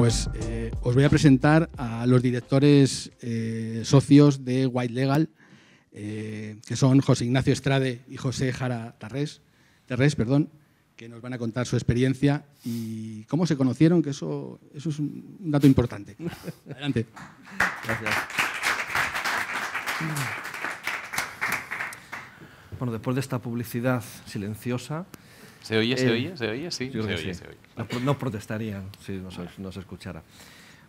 Pues eh, os voy a presentar a los directores eh, socios de White Legal, eh, que son José Ignacio Estrade y José Jara Terrés, perdón, que nos van a contar su experiencia y cómo se conocieron, que eso, eso es un dato importante. Adelante. Gracias. Bueno, después de esta publicidad silenciosa, ¿Se oye, se eh, oye, se Sí, se oye, No, protestarían si nos, escuchara.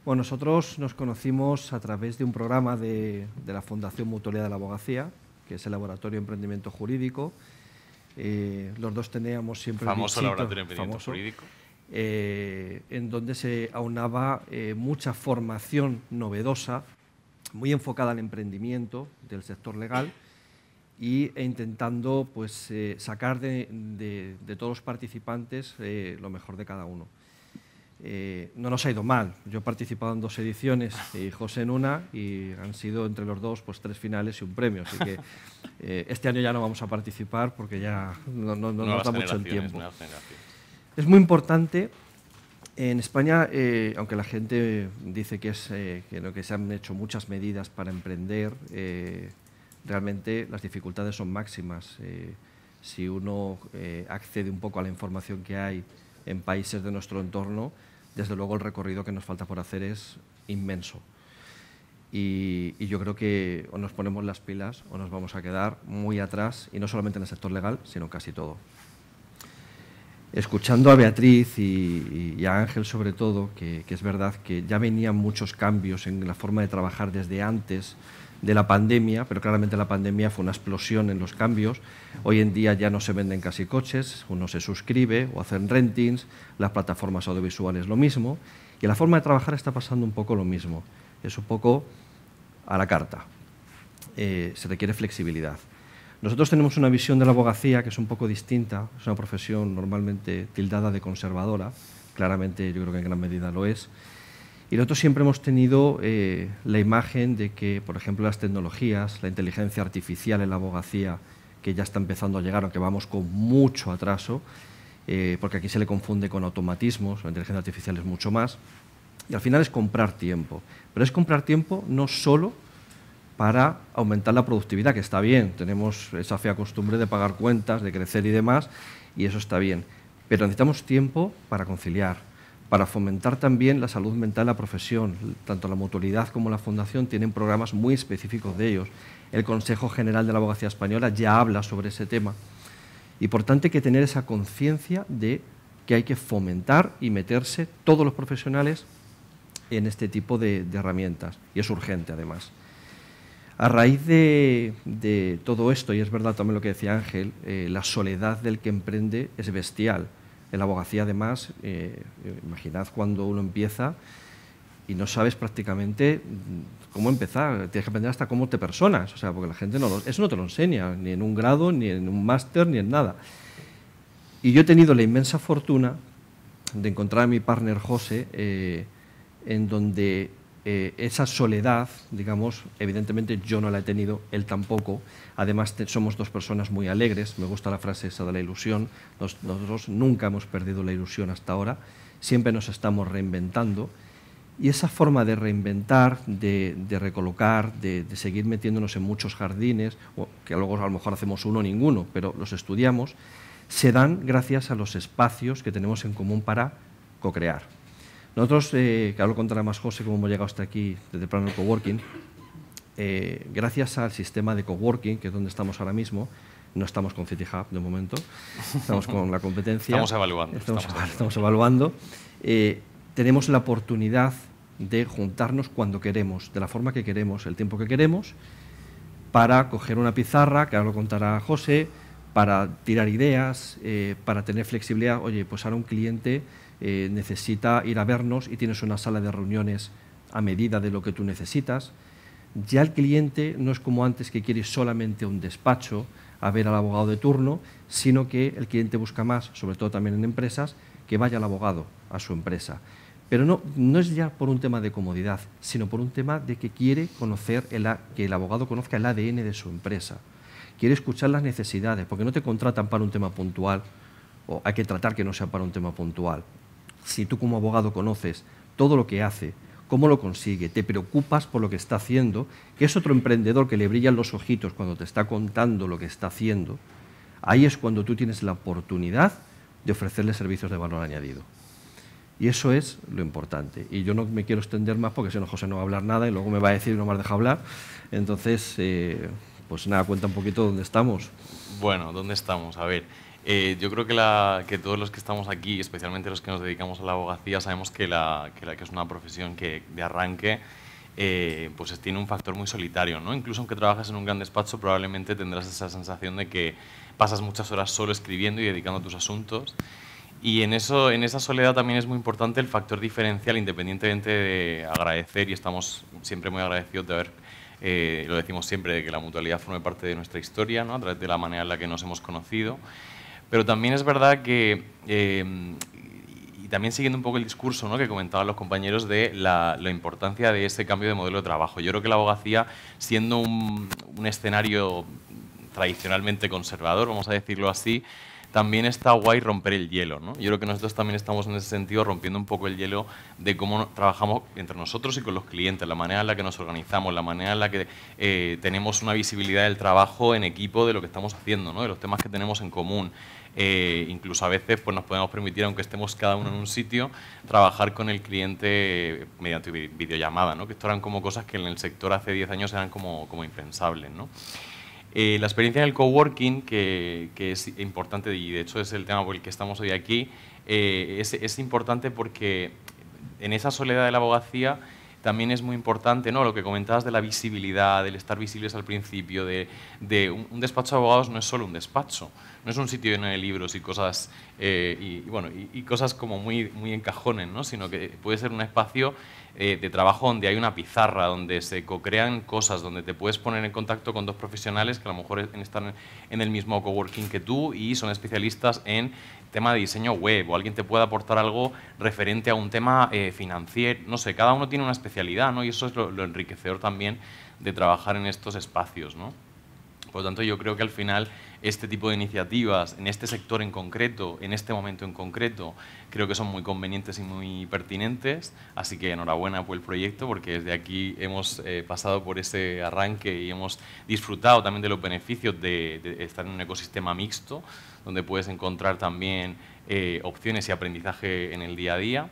Bueno, nosotros nos conocimos a través de un programa de, la Fundación Mutualidad de la Abogacía, que es el Laboratorio de Emprendimiento Jurídico. Eh, los dos teníamos siempre... Famoso Laboratorio de Emprendimiento Jurídico. Eh, en donde se aunaba mucha formación novedosa, muy enfocada al emprendimiento del sector legal y, e intentando pues, eh, sacar de, de, todos los participantes eh, lo mejor de cada uno. Eh, no nos ha ido mal. Yo he participado en dos ediciones y José en una y han sido entre los dos pues tres finales y un premio. Así que este año ya no vamos a participar porque ya no, nos da mucho el tiempo. Es muy importante. En España, aunque la gente dice que, es, que, que, se han hecho muchas medidas para emprender, realmente las dificultades son máximas. Eh, si uno eh, accede un poco a la información que hay en países de nuestro entorno, desde luego el recorrido que nos falta por hacer es inmenso. Y, yo creo que o nos ponemos las pilas o nos vamos a quedar muy atrás, y no solamente en el sector legal, sino casi todo. Escuchando a Beatriz y, a Ángel sobre todo, que es verdad que ya venían muchos cambios en la forma de trabajar desde antes, de la pandemia, pero claramente la pandemia fue una explosión en los cambios. Hoy en día ya no se venden casi coches, uno se suscribe o hacen rentings, las plataformas audiovisuales lo mismo, y la forma de trabajar está pasando un poco lo mismo, es un poco a la carta. Eh, se requiere flexibilidad. Nosotros tenemos una visión de la abogacía que es un poco distinta, es una profesión normalmente tildada de conservadora, claramente yo creo que en gran medida lo es, y nosotros siempre hemos tenido eh, la imagen de que, por ejemplo, las tecnologías, la inteligencia artificial en la abogacía, que ya está empezando a llegar, aunque vamos con mucho atraso, eh, porque aquí se le confunde con automatismos, la inteligencia artificial es mucho más, y al final es comprar tiempo. Pero es comprar tiempo no solo para aumentar la productividad, que está bien, tenemos esa fea costumbre de pagar cuentas, de crecer y demás, y eso está bien. Pero necesitamos tiempo para conciliar, para fomentar también la salud mental en la profesión. Tanto la mutualidad como la fundación tienen programas muy específicos de ellos. El Consejo General de la Abogacía Española ya habla sobre ese tema. Importante que tener esa conciencia de que hay que fomentar y meterse todos los profesionales en este tipo de, herramientas. Y es urgente además. A raíz de, todo esto, y es verdad también lo que decía Ángel, eh, la soledad del que emprende es bestial en la abogacía, además, eh, eh, imaginad cuando uno empieza y no sabes prácticamente mm, cómo empezar. Tienes que aprender hasta cómo te personas, o sea, porque la gente no es eso no te lo enseña, ni en un grado, ni en un máster, ni en nada. Y yo he tenido la inmensa fortuna de encontrar a mi partner José, eh, en donde eh, esa soledad, digamos, evidentemente yo no la he tenido, él tampoco. Además, somos dos personas muy alegres, me gusta la frase esa de la ilusión, nosotros nunca hemos perdido la ilusión hasta ahora, siempre nos estamos reinventando. Y esa forma de reinventar, de, recolocar, de, de, seguir metiéndonos en muchos jardines, que luego a lo mejor hacemos uno o ninguno, pero los estudiamos, se dan gracias a los espacios que tenemos en común para co-crear. Nosotros, eh, que ahora lo contará más José cómo hemos llegado hasta aquí desde el plano del coworking, eh, gracias al sistema de coworking, que es donde estamos ahora mismo, no estamos con City Hub de momento, estamos con la competencia. estamos evaluando. Estamos, evaluando. Eh, tenemos la oportunidad de juntarnos cuando queremos, de la forma que queremos, el tiempo que queremos, para coger una pizarra, que ahora lo contará José, para tirar ideas, para tener flexibilidad. Oye, pues ahora un cliente eh, necesita ir a vernos y tienes una sala de reuniones a medida de lo que tú necesitas. Ya el cliente no es como antes que quiere solamente un despacho a ver al abogado de turno, sino que el cliente busca más, sobre todo también en empresas, que vaya el abogado a su empresa. Pero no, es ya por un tema de comodidad, sino por un tema de que quiere conocer el, que el abogado conozca el ADN de su empresa. Quiere escuchar las necesidades, porque no te contratan para un tema puntual, o hay que tratar que no sea para un tema puntual si tú como abogado conoces todo lo que hace, cómo lo consigue, te preocupas por lo que está haciendo, que es otro emprendedor que le brillan los ojitos cuando te está contando lo que está haciendo, ahí es cuando tú tienes la oportunidad de ofrecerle servicios de valor añadido. Y eso es lo importante. Y yo no me quiero extender más porque si no, José no va a hablar nada y luego me va a decir y no me deja hablar. Entonces, eh, pues nada, cuenta un poquito dónde estamos. Bueno, ¿dónde estamos? A ver, eh, yo creo que, todos los que estamos aquí, especialmente los que nos dedicamos a la abogacía, sabemos que, la, que, es una profesión que de arranque eh, pues tiene un factor muy solitario. ¿no? Incluso aunque trabajes en un gran despacho, probablemente tendrás esa sensación de que pasas muchas horas solo escribiendo y dedicando tus asuntos. Y en, eso, en esa soledad también es muy importante el factor diferencial, independientemente de agradecer, y estamos siempre muy agradecidos de haber, eh, lo decimos siempre, de que la mutualidad forme parte de nuestra historia, ¿no? a través de la manera en la que nos hemos conocido. Pero también es verdad que, eh, y también siguiendo un poco el discurso ¿no? que comentaban los compañeros de la, importancia de este cambio de modelo de trabajo, yo creo que la abogacía, siendo un escenario tradicionalmente conservador, vamos a decirlo así, también está guay romper el hielo. ¿no? Yo creo que nosotros también estamos en ese sentido rompiendo un poco el hielo de cómo trabajamos entre nosotros y con los clientes, la manera en la que nos organizamos, la manera en la que eh, tenemos una visibilidad del trabajo en equipo de lo que estamos haciendo, ¿no? de los temas que tenemos en común. Eh, incluso a veces pues, nos podemos permitir, aunque estemos cada uno en un sitio, trabajar con el cliente eh, mediante videollamada, ¿no? que esto eran como cosas que en el sector hace 10 años eran como, como impensables. ¿no? Eh, la experiencia en el coworking, que, que es importante y de hecho es el tema por el que estamos hoy aquí, eh, es, importante porque en esa soledad de la abogacía también es muy importante ¿no? lo que comentabas de la visibilidad, del estar visibles al principio, de, un despacho de abogados no es solo un despacho no es un sitio lleno de libros y cosas, eh, y, cosas como muy, muy en ¿no? sino que puede ser un espacio eh, de trabajo donde hay una pizarra, donde se co-crean cosas, donde te puedes poner en contacto con dos profesionales que a lo mejor están en el mismo coworking que tú y son especialistas en tema de diseño web o alguien te puede aportar algo referente a un tema eh, financiero, no sé, cada uno tiene una especialidad, ¿no? Y eso es lo, enriquecedor también de trabajar en estos espacios, ¿no? Por lo tanto, yo creo que al final este tipo de iniciativas en este sector en concreto, en este momento en concreto, creo que son muy convenientes y muy pertinentes. Así que enhorabuena por el proyecto, porque desde aquí hemos eh, pasado por ese arranque y hemos disfrutado también de los beneficios de, estar en un ecosistema mixto, donde puedes encontrar también eh, opciones y aprendizaje en el día a día.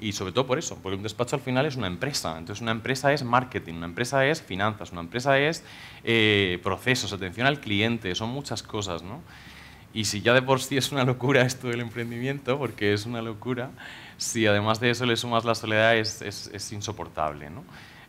Y sobre todo por eso, porque un despacho al final es una empresa. Entonces una empresa es marketing, una empresa es finanzas, una empresa es eh, procesos, atención al cliente, son muchas cosas, ¿no? Y si ya de por sí es una locura esto del emprendimiento, porque es una locura, si además de eso le sumas la soledad es, es, es insoportable, ¿no?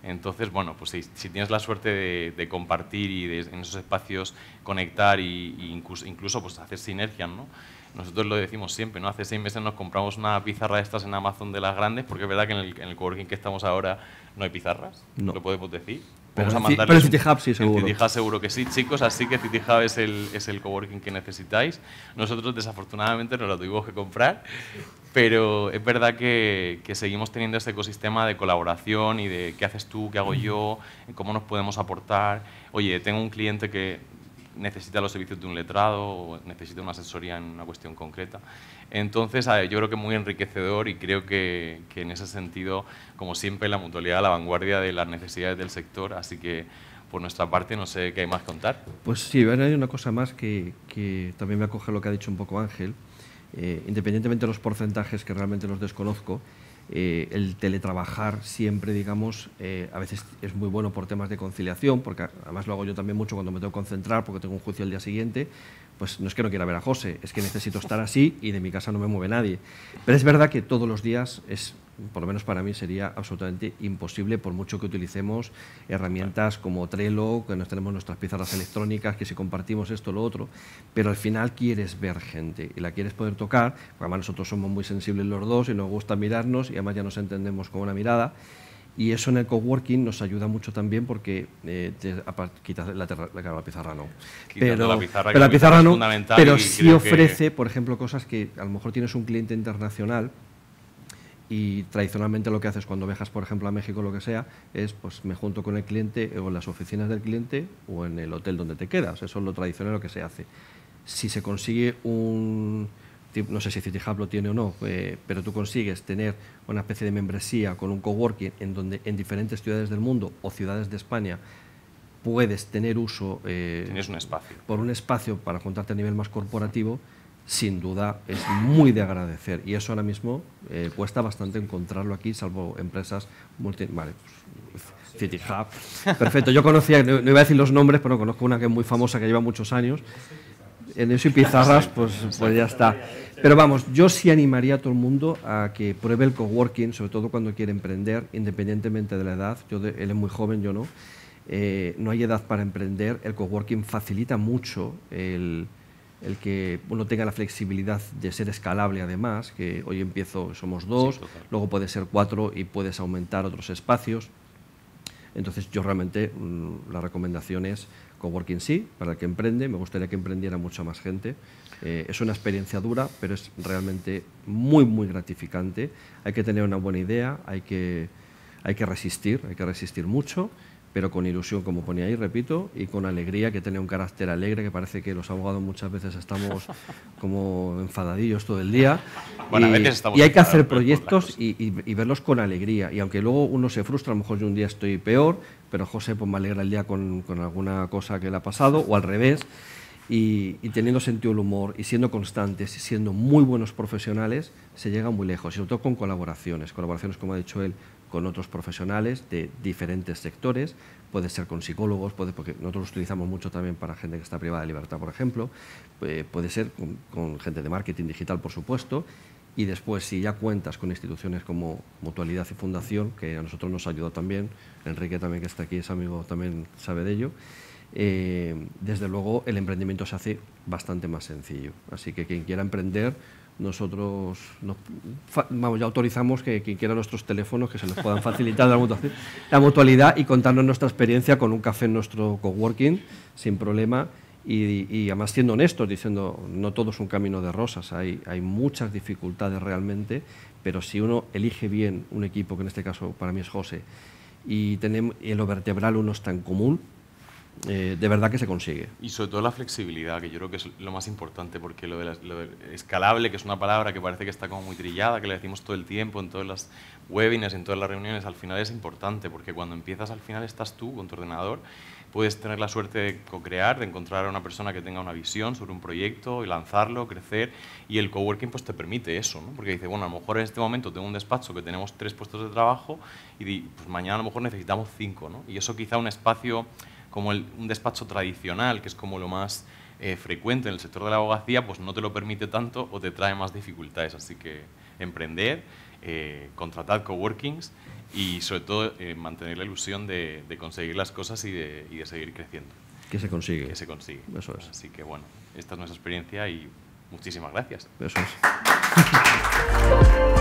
Entonces, bueno, pues si, tienes la suerte de, compartir y de, en esos espacios conectar e incluso, incluso pues hacer sinergias, ¿no? Nosotros lo decimos siempre, ¿no? Hace seis meses nos compramos una pizarra de estas en Amazon de las grandes, porque es verdad que en el, coworking que estamos ahora no hay pizarras, no. lo podemos decir. Vamos pero, a pero City Hub sí, seguro. seguro que sí, chicos. Así que City es el, coworking que necesitáis. Nosotros, desafortunadamente, no lo tuvimos que comprar, pero es verdad que, que seguimos teniendo este ecosistema de colaboración y de qué haces tú, qué hago yo, cómo nos podemos aportar. Oye, tengo un cliente que necesita los servicios de un letrado o necesita una asesoría en una cuestión concreta. Entonces, yo creo que es muy enriquecedor y creo que, en ese sentido, como siempre, la mutualidad a la vanguardia de las necesidades del sector, así que por nuestra parte no sé qué hay más que contar. Pues sí, hay una cosa más que, también me acoge lo que ha dicho un poco Ángel, eh, independientemente de los porcentajes que realmente los desconozco, eh, el teletrabajar siempre, digamos, eh, a veces es muy bueno por temas de conciliación, porque además lo hago yo también mucho cuando me tengo que concentrar porque tengo un juicio el día siguiente, pues no es que no quiera ver a José, es que necesito estar así y de mi casa no me mueve nadie. Pero es verdad que todos los días es por lo menos para mí, sería absolutamente imposible, por mucho que utilicemos herramientas como Trello, que nos tenemos nuestras pizarras electrónicas, que si compartimos esto, lo otro, pero al final quieres ver gente y la quieres poder tocar, además nosotros somos muy sensibles los dos y nos gusta mirarnos y además ya nos entendemos con una mirada. Y eso en el coworking nos ayuda mucho también porque eh, quitas la, pizarra no. Pero la pizarra, no, pero sí ofrece, por ejemplo, cosas que a lo mejor tienes un cliente internacional y tradicionalmente lo que haces cuando viajas, por ejemplo, a México, o lo que sea, es pues me junto con el cliente o en las oficinas del cliente o en el hotel donde te quedas. Eso es lo tradicional lo que se hace. Si se consigue un, no sé si City lo tiene o no, eh, pero tú consigues tener una especie de membresía con un coworking en donde en diferentes ciudades del mundo o ciudades de España puedes tener uso eh, Tienes un espacio. por un espacio para juntarte a nivel más corporativo sin duda es muy de agradecer. Y eso ahora mismo eh, cuesta bastante encontrarlo aquí, salvo empresas multi... Vale, pues, City Hub. Perfecto. Yo conocía, no, iba a decir los nombres, pero conozco una que es muy famosa, que lleva muchos años. En eso y pizarras, pues, pues ya está. Pero vamos, yo sí animaría a todo el mundo a que pruebe el coworking, sobre todo cuando quiere emprender, independientemente de la edad. Yo él es muy joven, yo no. Eh, no hay edad para emprender. El coworking facilita mucho el, el que uno tenga la flexibilidad de ser escalable además, que hoy empiezo, somos dos, luego puede ser cuatro y puedes aumentar otros espacios. Entonces yo realmente mm, la recomendación es coworking sí, para el que emprende, me gustaría que emprendiera mucha más gente. Eh, es una experiencia dura, pero es realmente muy, muy gratificante. Hay que tener una buena idea, hay que resistir, hay que resistir mucho pero con ilusión, como ponía ahí, repito, y con alegría, que tiene un carácter alegre, que parece que los abogados muchas veces estamos como enfadadillos todo el día. y, hay que hacer proyectos y, verlos con alegría. Y aunque luego uno se frustra, a lo mejor yo un día estoy peor, pero José pues, me alegra el día con, alguna cosa que le ha pasado, o al revés. Y, teniendo sentido el humor y siendo constantes y siendo muy buenos profesionales, se llega muy lejos, y sobre todo con colaboraciones. Colaboraciones, como ha dicho él, con otros profesionales de diferentes sectores, puede ser con psicólogos, puede, porque nosotros utilizamos mucho también para gente que está privada de libertad, por ejemplo, eh, puede ser con, gente de marketing digital, por supuesto, y después si ya cuentas con instituciones como Mutualidad y Fundación, que a nosotros nos ayudó también, Enrique también que está aquí, es amigo, también sabe de ello, eh, desde luego el emprendimiento se hace bastante más sencillo. Así que quien quiera emprender nosotros nos, vamos, ya autorizamos que quien quiera nuestros teléfonos que se les puedan facilitar la, mutualidad, y contarnos nuestra experiencia con un café en nuestro coworking sin problema y, además siendo honestos, diciendo no todo es un camino de rosas, hay, hay muchas dificultades realmente, pero si uno elige bien un equipo, que en este caso para mí es José, y tenemos, y en lo vertebral uno es tan común, eh, de verdad que se consigue. Y sobre todo la flexibilidad, que yo creo que es lo más importante, porque lo de, lo escalable, que es una palabra que parece que está como muy trillada, que le decimos todo el tiempo en todas las webinars, en todas las reuniones, al final es importante, porque cuando empiezas al final estás tú con tu ordenador, puedes tener la suerte de co-crear, de encontrar a una persona que tenga una visión sobre un proyecto y lanzarlo, crecer, y el coworking pues te permite eso, ¿no? porque dice, bueno, a lo mejor en este momento tengo un despacho que tenemos tres puestos de trabajo y pues, mañana a lo mejor necesitamos cinco, ¿no? y eso quizá un espacio como un despacho tradicional, que es como lo más eh, frecuente en el sector de la abogacía, pues no te lo permite tanto o te trae más dificultades. Así que emprender, eh, contratar coworkings y sobre todo eh, mantener la ilusión de, conseguir las cosas y de, y de, seguir creciendo. Que se consigue. Que se consigue. Eso es. Así que bueno, esta es nuestra experiencia y muchísimas gracias. Eso es.